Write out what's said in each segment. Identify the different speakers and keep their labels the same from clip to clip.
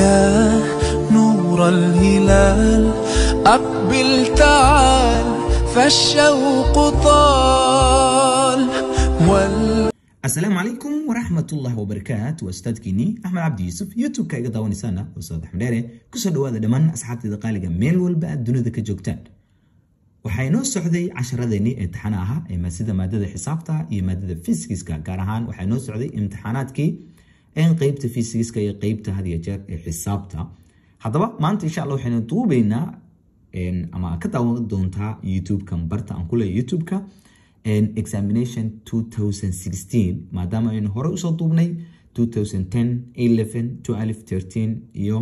Speaker 1: المياه نور الهلال أقبل تعال فالشوق طال وال... السلام عليكم ورحمة الله وبركاته وأستاذ كيني أحمد عبد يوسف يوتيوب كايغا داواني سانا أستاذ أحمد داري كسر دوا هذا دمان أصحاب تدقالي ميل والباء الدنيا ذكا جوكتان وحينو سعودي عشرة ذيني امتحاناها إما سيدة مادة حسابتا إما مادة فيسكيسكا كارهان وحينو سعودي كي n qeybta fiisigiska iyo qeybta had iyo jeer ee xisaabta haddaba maanta insha alla waxaynu duubaynaa ama ka daawan doontaa youtube-kan barta aan ku leeya youtube examination maadaama aynu horey usoo duubnay iyo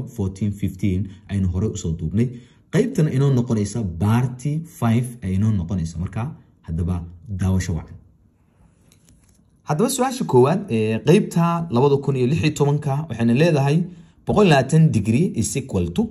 Speaker 1: aynu horey usoo duubnay qaybtan inoo noqonaysa baarti ay inoo noqonaysa marka haddaba daawasho wacan haddaba su-aasha koowaad qeybta labada kun iyo lix iyo tobanka waxayna leedahay boqol labaatan degree is equal to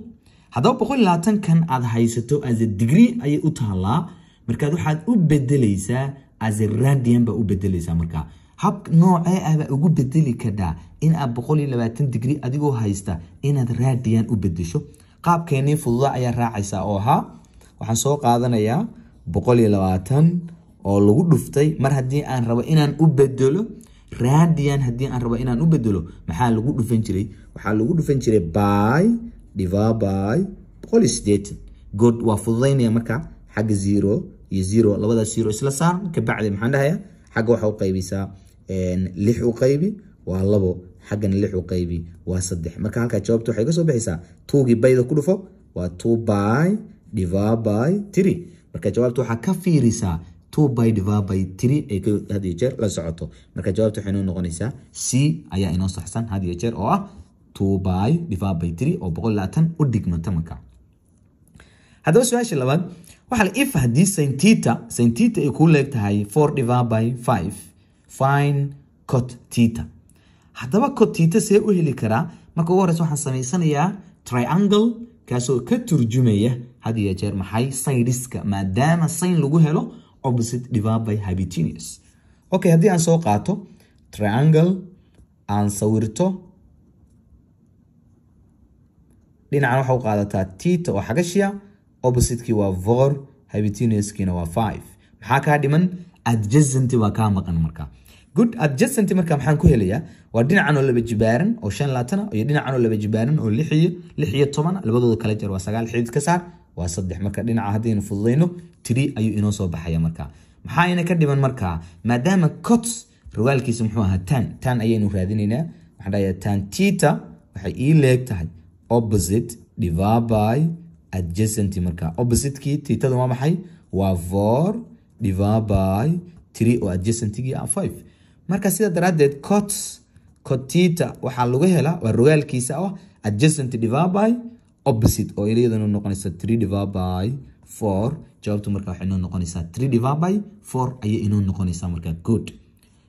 Speaker 1: haddaba boqol labaatankan aad haysato as a degree ayay u taalaa markaad waxaad u bedelaysaa as a radian baa u bedelaysaa markaa hab noocee ah baa ugu bedeli kadhaa inaad boqol iyo labaatan degree adigoo haysta inaad radian u bedesho qaabkeenii fududa ayaa raacaysaa oo ahaa waxaan soo qaadanayaa boqol iyo labaatan oo lagu dhuftay mar haddii aan rabo inaan u bedelo raadiyan haddii aan rabo inaan u bedelo maxaa lagu dhufan jiray waxaa lagu dhufan jiray by divaby boqol iyo sideetan good waa fududaynaya marka xagga zero iyo zero labadaas zero isla saar kabacdi maxaan dhahayaa xagga waxa u qaybaysaa lix u qaybi waa labo xaggana lix u qaybi waa saddex marka halkaa jawaabta waxay ka soo tuugii bayda ku dhufo waa two by divaby three marka jawaabta waxaa ka fiirisaa had jeer la socoto marka jawaabta waxay noo noqonaysaa c ayaa inoo saxsan had iyo jeer oo ah oo u dhigmanta marka haddaba su-aasha labaad waxaa la if haddii sintita sintita ay kuu leegtahay fine cot tita haddaba cot tita see u heli karaa marka ugu horeysa waxaan samaysanayaa triangle kaasoo ka turjumaya had iyo jeer maxay saydiska maadaama sayn lagu helo opposite divided by hypotenuse okay haddii aan soo qaato triangle aan sawirto dhinacan waxa u qaadataa tita oo xagashia oppositekii waa four hypotenuskiina waa five maxaa kaa dhiman adjacenti baa kaa maqan marka good adjacenti marka maxaan ku helayaa waa dhinacan oo laba jibaaran oo shan labaatan iyo dhinacan oo laba jibaaran oo lixiyo lix toban labadooda kala jar waa sagaal xidid ka saar waa saddex marka dhinaca haddaynu fududayno tiri ayuu inoo soo baxaya marka maxaa ina ka dhiman markaa maadaama cots rawaalkiisa muxuu ahaa tan tan ayaynu raadinaynaa waxaan dhahayaa tan tita waxay ii leeg tahay opposite divaby adjacent marka oppositekii tiitada waa maxay waa vor divaby tiri oo adjacentigii ah five marka sidaa daraaddeed cots cotita waxaa lagu helaa waa rawaalkiisa ah adjacent divaby opposite oo iyadana noqonaysa three divided by four jawaabtu markaa waxay inoo noqonaysaa three divided by four ayay inoo noqonaysaa markaa good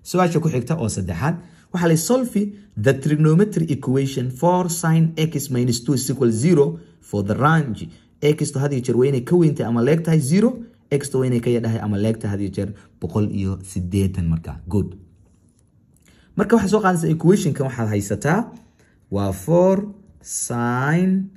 Speaker 1: su-aasha ku xigta oo saddexaad waxaa lay solve the trigonometry equation for sin x minus two is equal zero for the range xto had iyo jeer waa inay ka weyntahay ama leeg zero xto waa inay ka yadhahay ama leeg had iyo jeer boqol iyo sideetan markaa good marka waxaad soo qaadaysaa equationkan waxaad haysataa waa four sin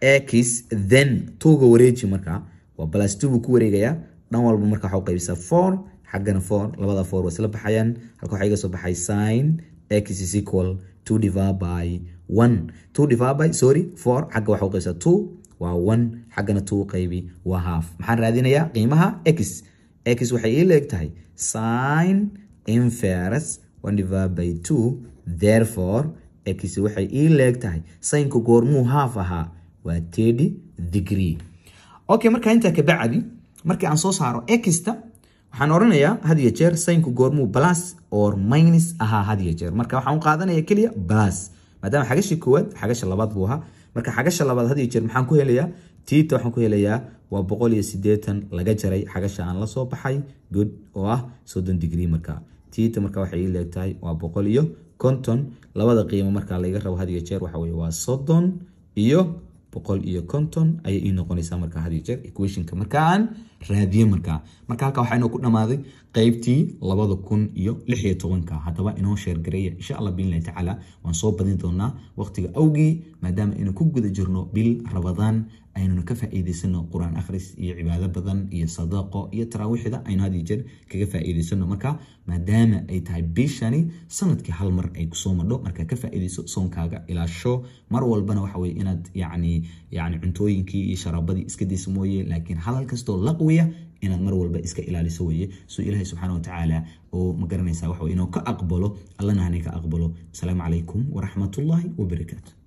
Speaker 1: x then twoga wareeji markaa waa plus ku wareegayaa dhan walba marka waxaa u qaybisa four xaggana four labada four waa isla baxayaan halka waxaa iga soo baxay sin x is equal two divided by one two divided by sorry four xagga waxaa qaybisa two waa one xaggana two qaybi waa half maxaan raadinayaa qiimaha x x waxay ii leeg tahay sin inverse one divided by two therefore x waxay ii leeg tahay sinka goormuu half ahaa waa tedi digri okay markaa intaa kabacdi markii aan soo saaro exta waxaan oranayaa had iyo jeer saynku goormuu plus or minus ahaa had iyo jeer marka waxaan u qaadanaya keliya plus maadaama xagashii koowaad xagasha labaad buu ahaa marka xagasha labaad had iyo jeer maxaan ku helayaa tiita waxaan ku helayaa waa boqol iyo sideetan laga jaray xagasha aan la soo baxay good oo ah soddon digrii markaa tiita marka waxay ii leegtahay waa boqol iyo konton labada qiimo markaa laga rabo had iyo jeer waxa weye waa soddon iyo boqol iyo konton ayay ii noqonaysaa marka had jeer equationka markaan raadiye markaa marka halkaa waxaa inoo ku dhamaaday qaybtii labada kun iyo lix iyo tobanka haddaba inoo sheergareeya insha allah biidnillahi tacaala waan soo badin doonaa waqtiga awgii maadaama inaan ku guda jirno bil rabadaan aynanu ka faa'iidaysano qur-aan akhris iyo cibaado badan iyo sadaaqo iyo taraawiixda aynu had iyo jeer kaga faa'iidaysano marka maadaama ay tahay bishani sanadkii hal mar ay kusoo madho markaa ka faa'iidayso soonkaaga ilaasho mar walbana waxa inaad yacni yacni cuntooyinkii iyo sharaabadii iska dayso mooye laakiin halal kastoo laqwiya inaad mar walba iska ilaaliso weye suu ilaahay subxaana wa oo ma garanaysaa waxa weye ka aqbalo allana ka aqbalo asalaamu calaykum waraxmatullaahi wabarakaatu